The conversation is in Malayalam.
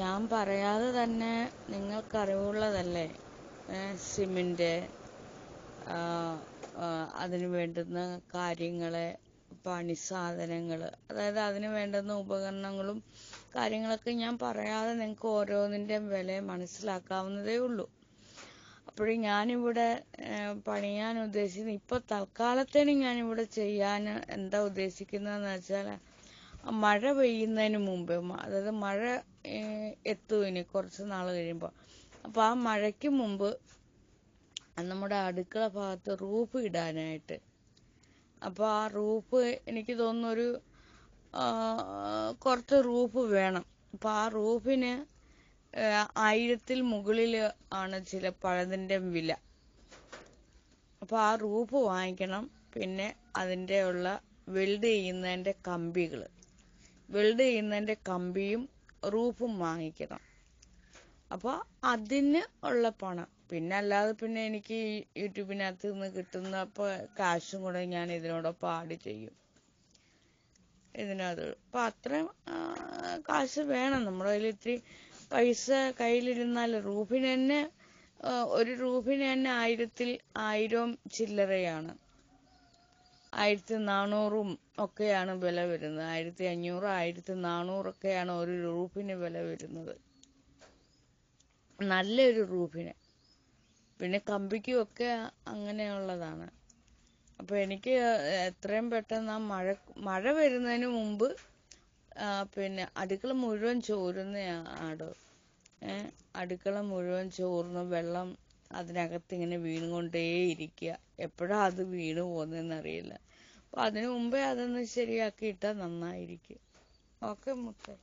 ഞാൻ പറയാതെ തന്നെ നിങ്ങൾക്കറിവുള്ളതല്ലേ സിമൻറ്റ് അതിന് വേണ്ടുന്ന കാര്യങ്ങളെ പണി സാധനങ്ങൾ അതായത് അതിന് വേണ്ടുന്ന ഉപകരണങ്ങളും കാര്യങ്ങളൊക്കെ ഞാൻ പറയാതെ നിങ്ങൾക്ക് ഓരോന്നിൻ്റെയും വില മനസ്സിലാക്കാവുന്നതേ ഉള്ളൂ അപ്പോഴും ഞാനിവിടെ പണിയാൻ ഉദ്ദേശിക്കുന്നത് ഇപ്പോൾ തൽക്കാലത്തേന് ഞാനിവിടെ ചെയ്യാൻ എന്താ ഉദ്ദേശിക്കുന്നതെന്ന് വെച്ചാൽ മഴ പെയ്യുന്നതിന് മുമ്പ് അതായത് മഴ എത്തും കുറച്ച് നാൾ കഴിയുമ്പോൾ അപ്പോൾ ആ മഴയ്ക്ക് മുമ്പ് നമ്മുടെ അടുക്കള ഭാഗത്ത് റൂഫ് ഇടാനായിട്ട് അപ്പോൾ ആ റൂഫ് എനിക്ക് തോന്നുന്നു ഒരു കുറച്ച് റൂഫ് വേണം അപ്പോൾ ആ റൂഫിന് ആയിരത്തിൽ മുകളിൽ ആണ് ചില പഴതിൻ്റെ വില അപ്പോൾ ആ റൂഫ് വാങ്ങിക്കണം പിന്നെ അതിൻ്റെ ഉള്ള വെൽഡ് ചെയ്യുന്നതിൻ്റെ കമ്പികൾ വെൽഡ് ചെയ്യുന്നതിൻ്റെ കമ്പിയും റൂഫും വാങ്ങിക്കണം അപ്പോൾ അതിന് ഉള്ള പണം പിന്നെ അല്ലാതെ പിന്നെ എനിക്ക് യൂട്യൂബിനകത്ത് നിന്ന് കിട്ടുന്ന കാശും കൂടെ ഞാൻ ഇതിനോടൊപ്പം ആഡ് ചെയ്യും ഇതിനകത്ത് അപ്പൊ അത്രയും കാശ് വേണം നമ്മുടെ കയ്യിൽ ഇത്തിരി പൈസ കയ്യിലിരുന്നാൽ റൂഫിന് തന്നെ ഒരു റൂഫിന് തന്നെ ആയിരത്തിൽ ആയിരം ചില്ലറയാണ് ആയിരത്തി നാനൂറും ഒക്കെയാണ് വില വരുന്നത് ആയിരത്തി അഞ്ഞൂറ് ആയിരത്തി നാനൂറൊക്കെയാണ് ഒരു റൂഫിന് വില വരുന്നത് നല്ലൊരു റൂഫിന് പിന്നെ കമ്പിക്കും ഒക്കെ അങ്ങനെയുള്ളതാണ് അപ്പോൾ എനിക്ക് എത്രയും പെട്ടെന്ന് ആ മഴ മഴ വരുന്നതിന് മുമ്പ് പിന്നെ അടുക്കള മുഴുവൻ ചോരുന്നയാണ് അടുക്കള മുഴുവൻ ചോർന്ന് വെള്ളം അതിനകത്ത് ഇങ്ങനെ വീണുകൊണ്ടേയിരിക്കുക എപ്പോഴാ അത് വീണു പോകുന്നതെന്നറിയില്ല അപ്പൊ അതിനു മുമ്പേ അതൊന്ന് ശരിയാക്കിയിട്ടാ നന്നായിരിക്കും ഓക്കെ മുത്തേ